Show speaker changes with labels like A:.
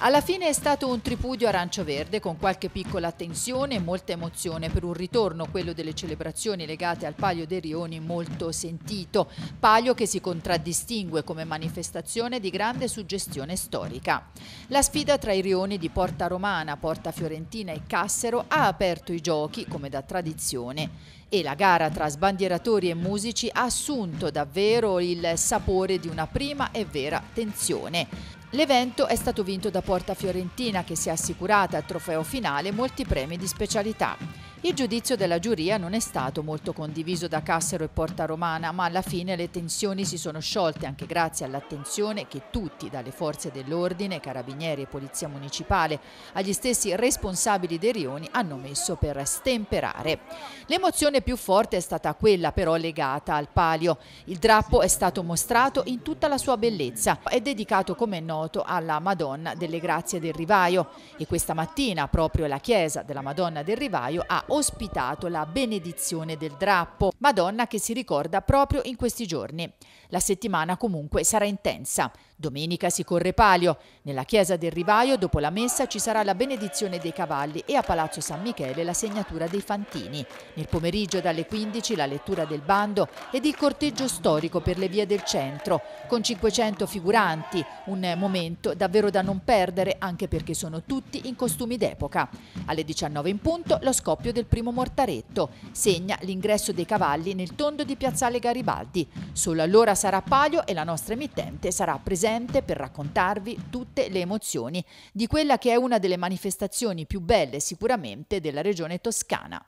A: Alla fine è stato un tripudio arancio-verde con qualche piccola tensione e molta emozione per un ritorno, quello delle celebrazioni legate al Palio dei Rioni, molto sentito. Palio che si contraddistingue come manifestazione di grande suggestione storica. La sfida tra i rioni di Porta Romana, Porta Fiorentina e Cassero ha aperto i giochi, come da tradizione, e la gara tra sbandieratori e musici ha assunto davvero il sapore di una prima e vera tensione. L'evento è stato vinto da Porta Fiorentina che si è assicurata al trofeo finale molti premi di specialità. Il giudizio della giuria non è stato molto condiviso da Cassero e Porta Romana, ma alla fine le tensioni si sono sciolte anche grazie all'attenzione che tutti, dalle forze dell'ordine, carabinieri e polizia municipale, agli stessi responsabili dei rioni, hanno messo per stemperare. L'emozione più forte è stata quella però legata al palio. Il drappo è stato mostrato in tutta la sua bellezza è dedicato, come è noto, alla Madonna delle Grazie del Rivaio e questa mattina proprio la chiesa della Madonna del Rivaio ha ospitato la benedizione del drappo, Madonna che si ricorda proprio in questi giorni. La settimana comunque sarà intensa. Domenica si corre palio. Nella chiesa del Rivaio, dopo la messa, ci sarà la benedizione dei cavalli e a Palazzo San Michele la segnatura dei fantini. Nel pomeriggio dalle 15 la lettura del bando ed il corteggio storico per le vie del centro, con 500 figuranti, un momento davvero da non perdere anche perché sono tutti in costumi d'epoca. Alle 19 in punto lo scoppio del del primo mortaretto. Segna l'ingresso dei cavalli nel tondo di Piazzale Garibaldi. Solo allora sarà palio e la nostra emittente sarà presente per raccontarvi tutte le emozioni di quella che è una delle manifestazioni più belle sicuramente della regione toscana.